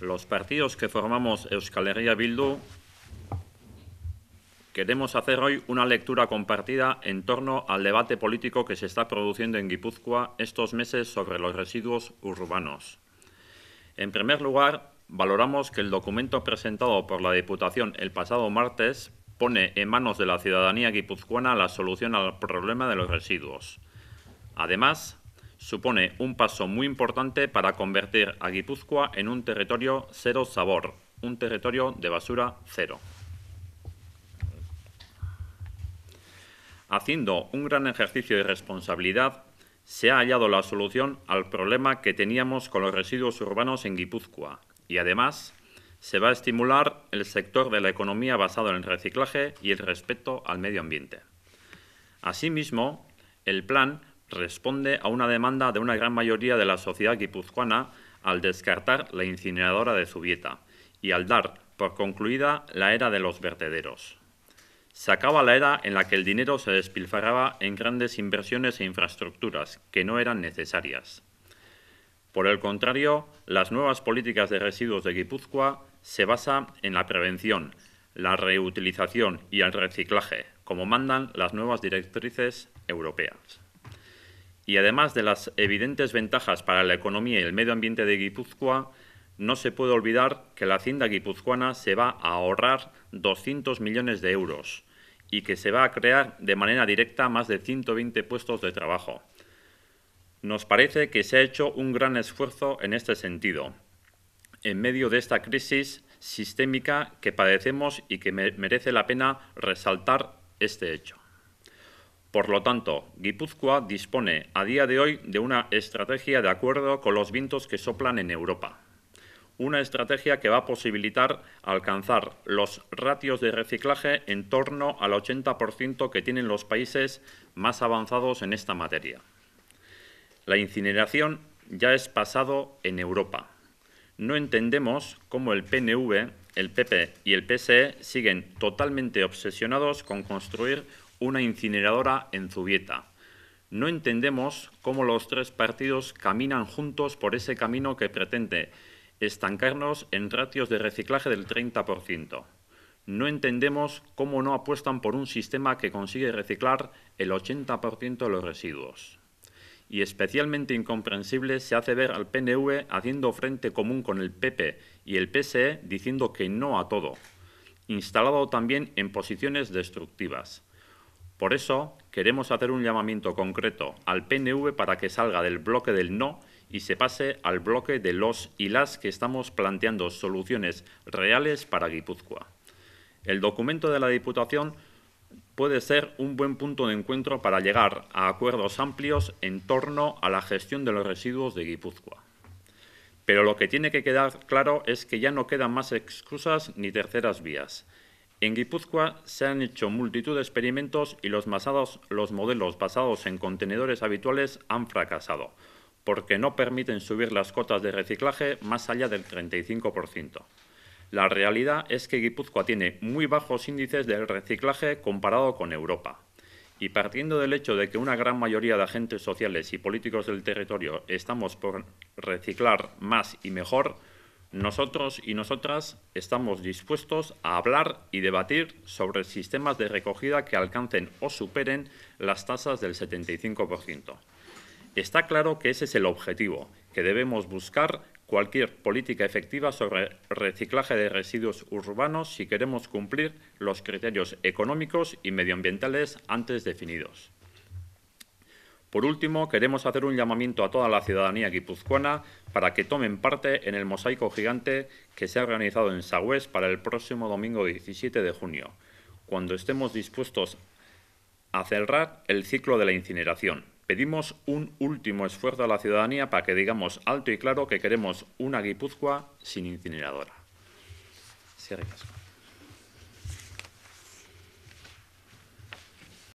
los partidos que formamos Euskal Bildu, queremos hacer hoy una lectura compartida en torno al debate político que se está produciendo en Guipúzcoa estos meses sobre los residuos urbanos. En primer lugar, valoramos que el documento presentado por la Diputación el pasado martes pone en manos de la ciudadanía guipuzcoana la solución al problema de los residuos. Además, supone un paso muy importante para convertir a Guipúzcoa en un territorio cero sabor, un territorio de basura cero. Haciendo un gran ejercicio de responsabilidad, se ha hallado la solución al problema que teníamos con los residuos urbanos en Guipúzcoa y además se va a estimular el sector de la economía basado en el reciclaje y el respeto al medio ambiente. Asimismo, el plan responde a una demanda de una gran mayoría de la sociedad guipuzcoana al descartar la incineradora de Zubieta y al dar por concluida la era de los vertederos. Se acaba la era en la que el dinero se despilfarraba en grandes inversiones e infraestructuras que no eran necesarias. Por el contrario, las nuevas políticas de residuos de Guipúzcoa se basan en la prevención, la reutilización y el reciclaje, como mandan las nuevas directrices europeas y además de las evidentes ventajas para la economía y el medio ambiente de Guipúzcoa, no se puede olvidar que la hacienda guipuzcoana se va a ahorrar 200 millones de euros y que se va a crear de manera directa más de 120 puestos de trabajo. Nos parece que se ha hecho un gran esfuerzo en este sentido, en medio de esta crisis sistémica que padecemos y que merece la pena resaltar este hecho. Por lo tanto, Guipúzcoa dispone a día de hoy de una estrategia de acuerdo con los vientos que soplan en Europa. Una estrategia que va a posibilitar alcanzar los ratios de reciclaje en torno al 80% que tienen los países más avanzados en esta materia. La incineración ya es pasado en Europa. No entendemos cómo el PNV, el PP y el PSE siguen totalmente obsesionados con construir una incineradora en Zubieta. No entendemos cómo los tres partidos caminan juntos por ese camino que pretende estancarnos en ratios de reciclaje del 30%. No entendemos cómo no apuestan por un sistema que consigue reciclar el 80% de los residuos. Y especialmente incomprensible se hace ver al PNV haciendo frente común con el PP y el PSE diciendo que no a todo, instalado también en posiciones destructivas. Por eso queremos hacer un llamamiento concreto al PNV para que salga del bloque del no y se pase al bloque de los y las que estamos planteando soluciones reales para Guipúzcoa. El documento de la Diputación puede ser un buen punto de encuentro para llegar a acuerdos amplios en torno a la gestión de los residuos de Guipúzcoa. Pero lo que tiene que quedar claro es que ya no quedan más excusas ni terceras vías. En Guipúzcoa se han hecho multitud de experimentos y los, modelos basados en contenedores habituales han fracasado, porque no permiten subir las cotas de reciclaje más allá del 35%. La realidad es que Guipúzcoa tiene muy bajos índices de reciclaje comparado con Europa. Y partiendo del hecho de que una gran mayoría de agentes sociales y políticos del territorio estamos por reciclar más y mejor, nosotros y nosotras estamos dispuestos a hablar y debatir sobre sistemas de recogida que alcancen o superen las tasas del 75%. Está claro que ese es el objetivo, que debemos buscar cualquier política efectiva sobre reciclaje de residuos urbanos si queremos cumplir los criterios económicos y medioambientales antes definidos. Por último, queremos hacer un llamamiento a toda la ciudadanía guipuzcoana para que tomen parte en el mosaico gigante que se ha organizado en Sagüez para el próximo domingo 17 de junio, cuando estemos dispuestos a cerrar el ciclo de la incineración. Pedimos un último esfuerzo a la ciudadanía para que digamos alto y claro que queremos una Guipúzcoa sin incineradora.